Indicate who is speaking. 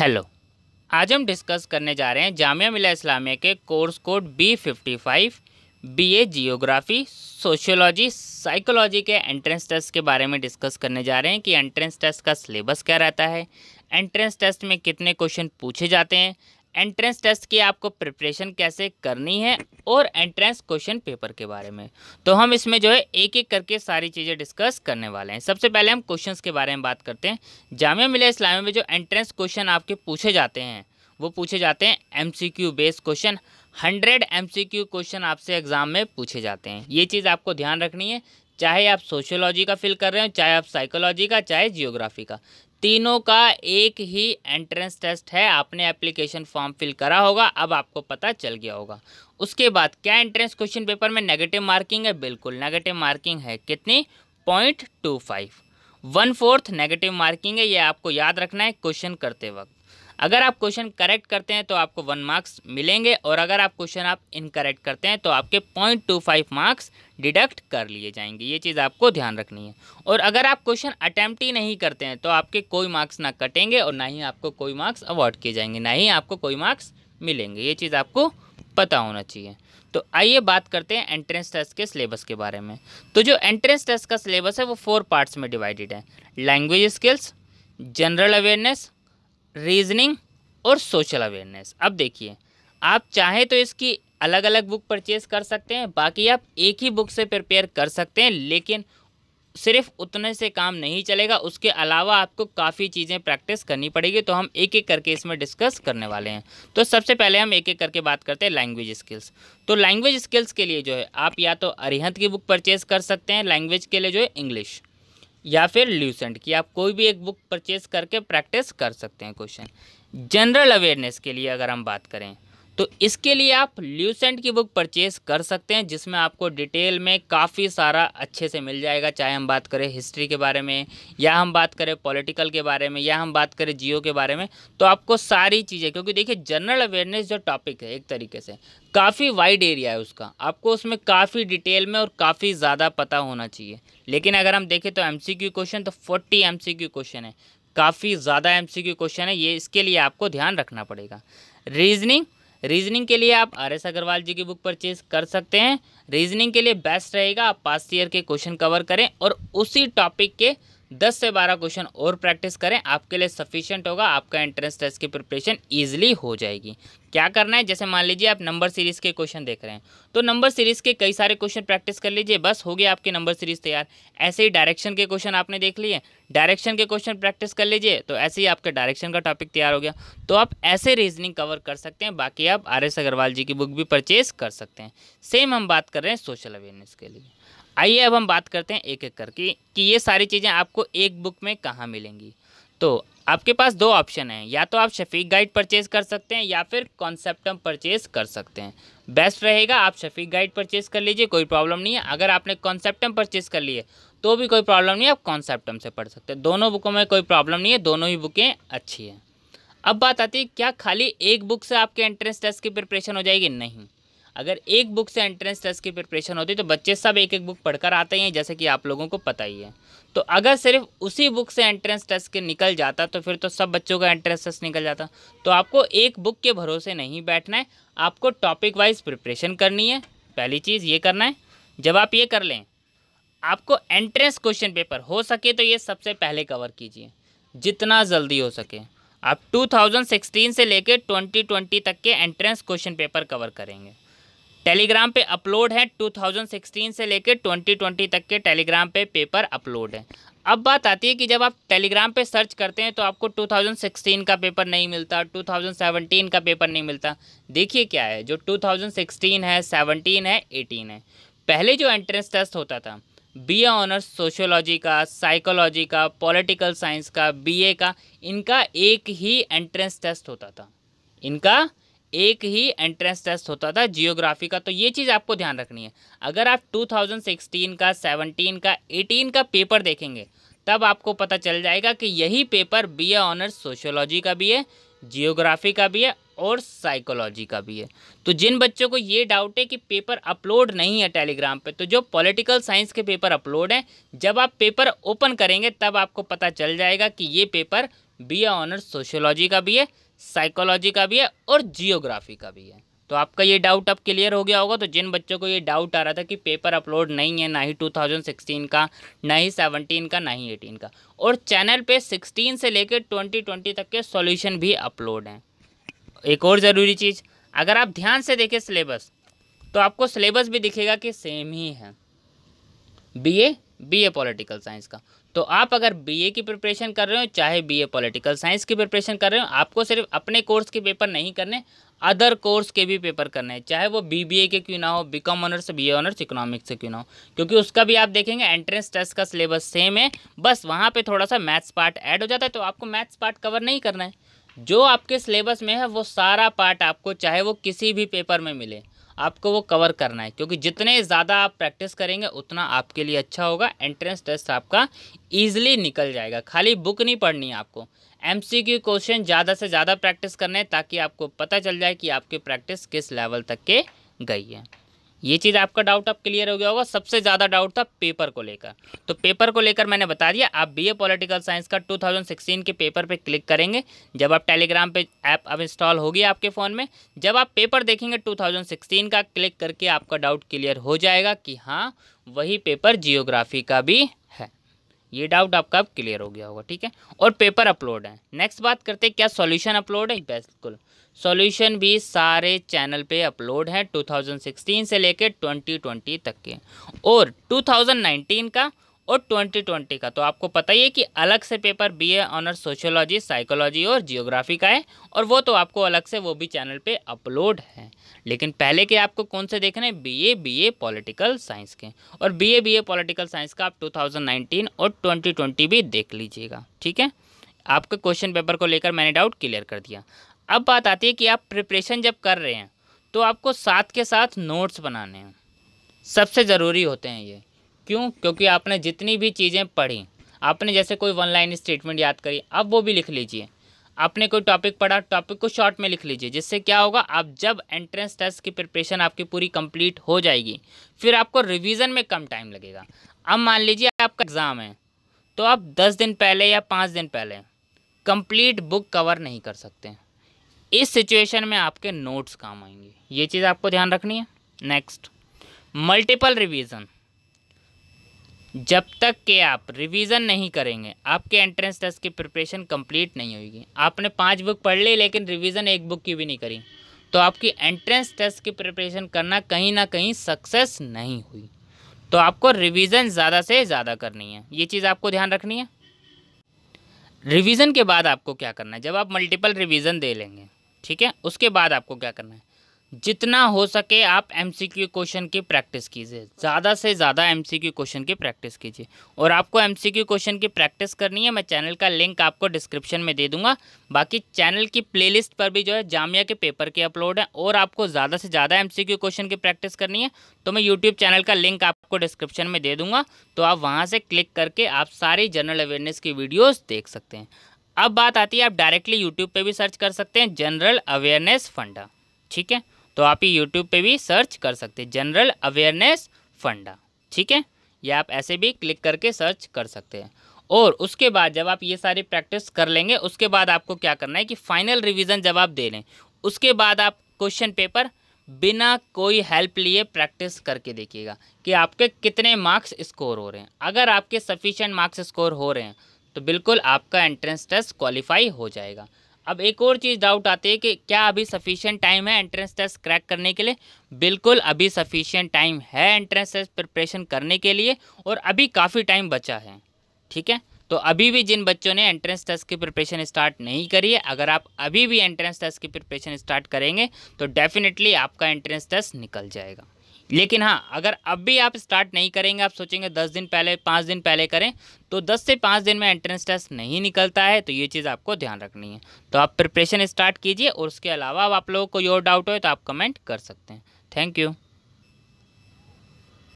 Speaker 1: hello आज हम discuss करने जा रहे हैं जामिया मिला इस्लामिया के course code B fifty five B A geography sociology psychology के एंट्रेंस टेस्ट के बारे में डिस्कस करने जा रहे हैं कि एंट्रेंस टेस्ट का सिलेबस क्या रहता है एंट्रेंस टेस्ट में कितने क्वेश्चन पूछे जाते हैं एंट्रेंस टेस्ट की आपको प्रिपरेशन कैसे करनी है और एंट्रेंस क्वेश्चन पेपर के बारे में तो हम इसमें जो है एक एक करके सारी चीज़ें डिस्कस करने वाले हैं सबसे पहले हम क्वेश्चंस के बारे में बात करते हैं जामिया मिलिया इस्लामिया में जो एंट्रेंस क्वेश्चन आपके पूछे जाते हैं वो पूछे जाते हैं Q based question hundred Q question आपसे एग्जाम में पूछे जाते हैं ये चीज़ आपको ध्यान रखनी है चाहे आप सोशियोलॉजी का फिल कर रहे हो चाहे आप साइकोलॉजी का चाहे जियोग्राफी का तीनों का एक ही एंट्रेंस टेस्ट है आपने एप्लीकेशन फॉर्म फिल करा होगा अब आपको पता चल गया होगा उसके बाद क्या एंट्रेंस क्वेश्चन पेपर में नेगेटिव मार्किंग है बिल्कुल नेगेटिव मार्किंग है कितनी point two five one fourth negative marking है ये आपको याद रखना है क्वेश्चन करते वक्त अगर आप क्वेश्चन करेक्ट करते हैं तो आपको वन मार्क्स मिलेंगे और अगर आप क्वेश्चन आप इनकरेक्ट करते हैं तो आपके point two five marks deduct कर लिए जाएंगे ये चीज़ आपको ध्यान रखनी है और अगर आप क्वेश्चन अटैम्प्ट ही नहीं करते हैं तो आपके कोई मार्क्स ना कटेंगे और ना ही आपको कोई मार्क्स अवॉर्ड किए जाएंगे ना ही आपको कोई मार्क्स मिलेंगे ये चीज़ आपको पता होना चाहिए तो आइए बात करते हैं एंट्रेंस टेस्ट के सिलेबस के बारे में तो जो एंट्रेंस टेस्ट का सिलेबस है वो फोर पार्ट्स में डिवाइडेड है language skills general awareness reasoning और सोशल अवेयरनेस अब देखिए आप चाहें तो इसकी अलग अलग बुक परचेज कर सकते हैं बाकी आप एक ही बुक से प्रिपेयर कर सकते हैं लेकिन सिर्फ उतने से काम नहीं चलेगा उसके अलावा आपको काफ़ी चीज़ें प्रैक्टिस करनी पड़ेगी तो हम एक एक करके इसमें डिस्कस करने वाले हैं तो सबसे पहले हम एक एक करके बात करते हैं लैंग्वेज स्किल्स तो लैंग्वेज स्किल्स के लिए जो है आप या तो अरिहंत की बुक परचेज कर सकते हैं लैंग्वेज के लिए जो है इंग्लिश या फिर ल्यूसेंट की आप कोई भी एक बुक परचेज करके प्रैक्टिस कर सकते हैं क्वेश्चन जनरल अवेयरनेस के लिए अगर हम बात करें तो इसके लिए आप ल्यूसेंट की बुक परचेज कर सकते हैं जिसमें आपको डिटेल में काफ़ी सारा अच्छे से मिल जाएगा चाहे हम बात करें हिस्ट्री के बारे में या हम बात करें पॉलिटिकल के बारे में या हम बात करें जियो के बारे में तो आपको सारी चीज़ें क्योंकि देखिए जनरल अवेयरनेस जो टॉपिक है एक तरीके से काफ़ी वाइड एरिया है उसका आपको उसमें काफ़ी डिटेल में और काफ़ी ज़्यादा पता होना चाहिए लेकिन अगर हम देखें तो एम क्वेश्चन तो फोर्टी एम क्वेश्चन है काफ़ी ज़्यादा एम क्वेश्चन है ये इसके लिए आपको ध्यान रखना पड़ेगा रीजनिंग रीजनिंग के लिए आप आर एस अग्रवाल जी की बुक परचेज कर सकते हैं रीजनिंग के लिए बेस्ट रहेगा आप पास्ट ईयर के क्वेश्चन कवर करें और उसी टॉपिक के दस से बारह क्वेश्चन और प्रैक्टिस करें आपके लिए सफिशियंट होगा आपका एंट्रेंस टेस्ट की प्रिपरेशन ईजिली हो जाएगी क्या करना है जैसे मान लीजिए आप नंबर सीरीज़ के क्वेश्चन देख रहे हैं तो नंबर सीरीज़ के कई सारे क्वेश्चन प्रैक्टिस कर लीजिए बस हो गया आपकी नंबर सीरीज़ तैयार ऐसे ही डायरेक्शन के क्वेश्चन आपने देख लिए डायरेक्शन के क्वेश्चन प्रैक्टिस कर लीजिए तो ऐसे ही आपके डायरेक्शन का टॉपिक तैयार हो गया तो आप ऐसे रीजनिंग कवर कर सकते हैं बाकी आप आर एस अग्रवाल जी की बुक भी परचेज कर सकते हैं सेम हम बात कर रहे हैं सोशल अवेयरनेस के लिए आइए अब हम बात करते हैं एक एक करके कि ये सारी चीज़ें आपको एक बुक में कहाँ मिलेंगी तो आपके पास दो ऑप्शन हैं या तो आप शफीक गाइड परचेज कर सकते हैं या फिर कॉन्सेप्टम परचेज कर सकते हैं बेस्ट रहेगा आप शफीक गाइड परचेज कर लीजिए कोई प्रॉब्लम नहीं है अगर आपने कॉन्सेप्टम परचेज कर लिए तो भी कोई प्रॉब्लम नहीं है आप कॉन्सेप्टम से पढ़ सकते हैं दोनों बुकों में कोई प्रॉब्लम नहीं है दोनों ही बुकें अच्छी हैं अब बात आती है क्या खाली एक बुक से आपके एंट्रेंस टेस्ट की प्रिपरेशन हो जाएगी नहीं अगर एक बुक से एंट्रेंस टेस्ट की प्रिपरेशन होती है तो बच्चे सब एक एक बुक पढ़कर आते हैं जैसे कि आप लोगों को पता ही है तो अगर सिर्फ उसी बुक से एंट्रेंस टेस्ट के निकल जाता तो फिर तो सब बच्चों का एंट्रेंस टेस्ट निकल जाता तो आपको एक बुक के भरोसे नहीं बैठना है आपको टॉपिक वाइज प्रिपरेशन करनी है पहली चीज़ ये करना है जब आप ये कर लें आपको एंट्रेंस क्वेश्चन पेपर हो सके तो ये सबसे पहले कवर कीजिए जितना जल्दी हो सके आप 2016 से लेकर 2020 तक के एंट्रेंस क्वेश्चन पेपर कवर करेंगे टेलीग्राम पे अपलोड है 2016 से लेकर 2020 तक के टेलीग्राम पे पेपर अपलोड है अब बात आती है कि जब आप टेलीग्राम पे सर्च करते हैं तो आपको 2016 का पेपर नहीं मिलता 2017 का पेपर नहीं मिलता देखिए क्या है जो 2016 है 17 है 18 है पहले जो एंट्रेंस टेस्ट होता था बी ए ऑनर्स सोशोलॉजी का साइकोलॉजी का पॉलिटिकल साइंस का बी का इनका एक ही एंट्रेंस टेस्ट होता था इनका एक ही एंट्रेंस टेस्ट होता था जियोग्राफी का तो ये चीज़ आपको ध्यान रखनी है अगर आप 2016 का 17 का 18 का पेपर देखेंगे तब आपको पता चल जाएगा कि यही paper B A honours sociology का भी है जियोग्राफी का भी है और साइकोलॉजी का भी है तो जिन बच्चों को ये डाउट है कि पेपर अपलोड नहीं है टेलीग्राम पे तो जो पॉलिटिकल साइंस के पेपर अपलोड हैं जब आप पेपर ओपन करेंगे तब आपको पता चल जाएगा कि ये paper B A honours sociology का भी है साइकोलॉजी का भी है और जियोग्राफी का भी है तो आपका ये डाउट अब क्लियर हो गया होगा तो जिन बच्चों को ये डाउट आ रहा था कि पेपर अपलोड नहीं है ना ही 2016 का ना ही 17 का ना ही 18 का और चैनल पे 16 से लेकर 2020 तक के सॉल्यूशन भी अपलोड हैं एक और ज़रूरी चीज़ अगर आप ध्यान से देखें सिलेबस तो आपको सिलेबस भी दिखेगा कि सेम ही है बी बीए पॉलिटिकल साइंस का तो आप अगर बीए की प्रिपरेशन कर रहे हो चाहे बीए पॉलिटिकल साइंस की प्रिपरेशन कर रहे हो आपको सिर्फ अपने कोर्स के पेपर नहीं करने अदर कोर्स के भी पेपर करने हैं चाहे वो बीबीए के क्यों ना हो बी कॉम ऑनर्स से बी ऑनर्स इकोनॉमिक्स से क्यों ना हो क्योंकि उसका भी आप देखेंगे एंट्रेंस टेस्ट का सिलेबस सेम है बस वहाँ पर थोड़ा सा मैथ्स पार्ट ऐड हो जाता है तो आपको मैथ्स पार्ट कवर नहीं करना है जो आपके सिलेबस में है वो सारा पार्ट आपको चाहे वो किसी भी पेपर में मिले आपको वो कवर करना है क्योंकि जितने ज़्यादा आप प्रैक्टिस करेंगे उतना आपके लिए अच्छा होगा एंट्रेंस टेस्ट आपका ईजिली निकल जाएगा खाली बुक नहीं पढ़नी है आपको एम सी क्यू क्वेश्चन ज़्यादा से ज़्यादा प्रैक्टिस करना है ताकि आपको पता चल जाए कि आपकी प्रैक्टिस किस लेवल तक के गई है ये चीज़ आपका डाउट अब क्लियर हो गया होगा सबसे ज़्यादा डाउट था पेपर को लेकर तो पेपर को लेकर मैंने बता दिया आप बीए पॉलिटिकल साइंस का 2016 के पेपर पे क्लिक करेंगे जब आप टेलीग्राम पे ऐप अब इंस्टॉल होगी आपके फ़ोन में जब आप पेपर देखेंगे 2016 का क्लिक करके आपका डाउट क्लियर हो जाएगा कि हाँ वही पेपर जियोग्राफी का भी है ये डाउट आपका अब क्लियर हो गया होगा ठीक है और पेपर अपलोड है नेक्स्ट बात करते हैं क्या सोल्यूशन अपलोड है बिल्कुल सॉल्यूशन भी सारे चैनल पे अपलोड हैं 2016 से लेकर 2020 तक के और 2019 का और 2020 का तो आपको पता ही है कि अलग से paper B A honour sociology psychology और जियोग्राफी का है और वो तो आपको अलग से वो भी चैनल पे अपलोड है लेकिन पहले के आपको कौन से देखने हैं B A B A political science के और B A B A political science का आप 2019 और 2020 भी देख लीजिएगा ठीक है आपके क्वेश्चन पेपर को लेकर मैंने डाउट क्लियर कर दिया अब बात आती है कि आप प्रिपरेशन जब कर रहे हैं तो आपको साथ के साथ नोट्स बनाने हैं सबसे ज़रूरी होते हैं ये क्यों क्योंकि आपने जितनी भी चीज़ें पढ़ी आपने जैसे कोई वन लाइन स्टेटमेंट याद करी अब वो भी लिख लीजिए आपने कोई टॉपिक पढ़ा टॉपिक को शॉर्ट में लिख लीजिए जिससे क्या होगा आप जब एंट्रेंस टेस्ट की प्रिपरेशन आपकी पूरी कंप्लीट हो जाएगी फिर आपको रिवीजन में कम टाइम लगेगा अब मान लीजिए आपका एग्ज़ाम है तो आप दस दिन पहले या पाँच दिन पहले कंप्लीट बुक कवर नहीं कर सकते इस सिचुएशन में आपके नोट्स काम आएंगे ये चीज़ आपको ध्यान रखनी है नेक्स्ट मल्टीपल रिवीजन जब तक के आप रिवीजन नहीं करेंगे आपके एंट्रेंस टेस्ट की प्रिपरेशन कंप्लीट नहीं होगी आपने पांच बुक पढ़ ली लेकिन रिवीजन एक बुक की भी नहीं करी तो आपकी एंट्रेंस टेस्ट की प्रिपरेशन करना कहीं ना कहीं सक्सेस नहीं हुई तो आपको रिवीजन ज़्यादा से ज़्यादा करनी है ये चीज़ आपको ध्यान रखनी है रिवीजन के बाद आपको क्या करना है जब आप मल्टीपल रिवीजन दे लेंगे ठीक है उसके बाद आपको क्या करना है जितना हो सके आप एमसीक्यू क्वेश्चन की प्रैक्टिस कीजिए ज़्यादा से ज़्यादा एमसीक्यू क्वेश्चन की प्रैक्टिस कीजिए और आपको एमसीक्यू क्वेश्चन की प्रैक्टिस करनी है मैं चैनल का लिंक आपको डिस्क्रिप्शन में दे दूंगा बाकी चैनल की प्लेलिस्ट पर भी जो है जामिया के पेपर के अपलोड हैं और आपको ज़्यादा से ज़्यादा एम क्वेश्चन की प्रैक्टिस करनी है तो मैं यूट्यूब चैनल का लिंक आपको डिस्क्रिप्शन में दे दूंगा तो आप वहाँ से क्लिक करके आप सारी जनरल अवेयरनेस की वीडियोज़ देख सकते हैं अब बात आती है आप डायरेक्टली यूट्यूब पे भी सर्च कर सकते हैं जनरल अवेयरनेस फंडा ठीक है तो आप ये यूट्यूब पे भी सर्च कर सकते हैं जनरल अवेयरनेस फंडा ठीक है या आप ऐसे भी क्लिक करके सर्च कर सकते हैं और उसके बाद जब आप ये सारी प्रैक्टिस कर लेंगे उसके बाद आपको क्या करना है कि फाइनल रिविजन जब आप दे लें उसके बाद आप क्वेश्चन पेपर बिना कोई हेल्प लिए प्रैक्टिस करके देखिएगा कि आपके कितने मार्क्स स्कोर हो रहे हैं अगर आपके सफिशेंट मार्क्स स्कोर हो रहे हैं तो बिल्कुल आपका एंट्रेंस टेस्ट क्वालिफाई हो जाएगा अब एक और चीज़ डाउट आती है कि क्या अभी सफिशिएंट टाइम है एंट्रेंस टेस्ट क्रैक करने के लिए बिल्कुल अभी सफिशिएंट टाइम है एंट्रेंस टेस्ट प्रिपरेशन करने के लिए और अभी काफ़ी टाइम बचा है ठीक है तो अभी भी जिन बच्चों ने एंट्रेंस टेस्ट की प्रिपरेशन स्टार्ट नहीं करी है अगर आप अभी भी एंट्रेंस टेस्ट की प्रिपरेशन स्टार्ट करेंगे तो डेफिनेटली आपका एंट्रेंस टेस्ट निकल जाएगा लेकिन हाँ अगर अब भी आप स्टार्ट नहीं करेंगे आप सोचेंगे दस दिन पहले पाँच दिन पहले करें तो दस से पाँच दिन में एंट्रेंस टेस्ट नहीं निकलता है तो ये चीज़ आपको ध्यान रखनी है तो आप प्रिपरेशन स्टार्ट कीजिए और उसके अलावा अब आप लोगों को योर डाउट हो तो आप कमेंट कर सकते हैं थैंक यू